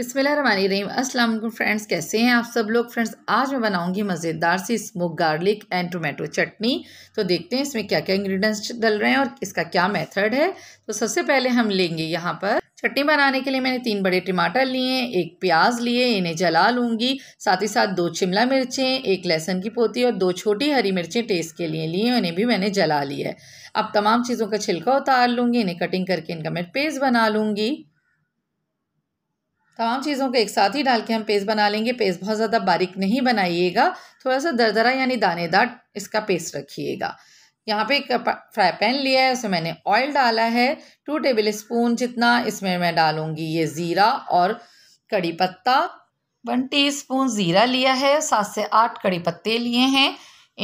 बिसमीम अस्सलाम वालेकुम फ्रेंड्स कैसे हैं आप सब लोग फ्रेंड्स आज मैं बनाऊंगी मज़ेदार सी smoke garlic and tomato chutney तो देखते हैं इसमें क्या क्या इंग्रेडिएंट्स डल रहे हैं और इसका क्या मेथड है तो सबसे पहले हम लेंगे यहाँ पर चटनी बनाने के लिए मैंने तीन बड़े टमाटर लिए एक प्याज लिए इन्हें जला लूँगी साथ ही साथ दो शिमला मिर्चें एक लहसुन की पोती और दो छोटी हरी मिर्चें टेस्ट के लिए लिए इन्हें भी मैंने जला लिया है अब तमाम चीज़ों का छिलका उतार लूँगी इन्हें कटिंग करके इनका मैं पेस्ट बना लूँगी तमाम चीज़ों को एक साथ ही डाल के हम पेस्ट बना लेंगे पेस्ट बहुत ज़्यादा बारीक नहीं बनाइएगा थोड़ा सा दरदरा यानी दानेदार इसका पेस्ट रखिएगा यहाँ पे एक फ्राई पैन लिया है उसमें मैंने ऑयल डाला है टू टेबल स्पून जितना इसमें मैं डालूँगी ये ज़ीरा और कड़ी पत्ता वन स्पून ज़ीरा लिया है सात से आठ कड़ी पत्ते लिए हैं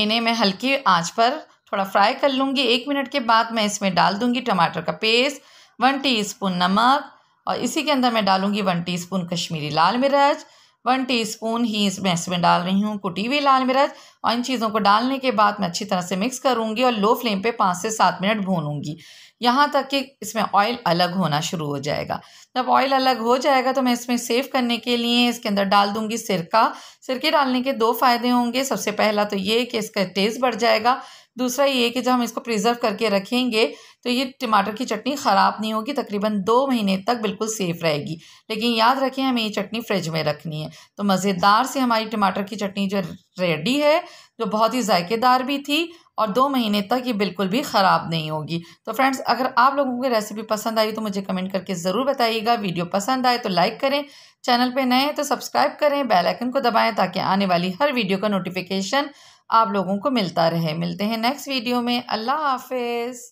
इन्हें मैं हल्की आंच पर थोड़ा फ्राई कर लूँगी एक मिनट के बाद मैं इसमें डाल दूँगी टमाटर का पेस्ट वन टी नमक और इसी के अंदर मैं डालूंगी वन टीस्पून कश्मीरी लाल मिर्च वन टीस्पून ही इसमें इसमें डाल रही हूँ कुटी हुई लाल मिर्च और इन चीज़ों को डालने के बाद मैं अच्छी तरह से मिक्स करूँगी और लो फ्लेम पे पाँच से सात मिनट भूनूंगी यहाँ तक कि इसमें ऑयल अलग होना शुरू हो जाएगा जब ऑयल अलग हो जाएगा तो मैं इसमें सेव करने के लिए इसके अंदर डाल दूंगी सिरका सिरके डालने के दो फ़ायदे होंगे सबसे पहला तो ये कि इसका टेस्ट बढ़ जाएगा दूसरा ये कि जब हम इसको प्रिजर्व करके रखेंगे तो ये टमाटर की चटनी ख़राब नहीं होगी तकरीबन दो महीने तक बिल्कुल सेफ़ रहेगी लेकिन याद रखें हमें ये चटनी फ्रिज में रखनी है तो मज़ेदार से हमारी टमाटर की चटनी जो रेडी है जो बहुत ही जायकेदार भी थी और दो महीने तक ये बिल्कुल भी ख़राब नहीं होगी तो फ्रेंड्स अगर आप लोगों की रेसिपी पसंद आई तो मुझे कमेंट करके ज़रूर बताइएगा वीडियो पसंद आए तो लाइक करें चैनल पे नए हैं तो सब्सक्राइब करें बेल आइकन को दबाएं ताकि आने वाली हर वीडियो का नोटिफिकेशन आप लोगों को मिलता रहे मिलते हैं नेक्स्ट वीडियो में अल्लाह हाफिज़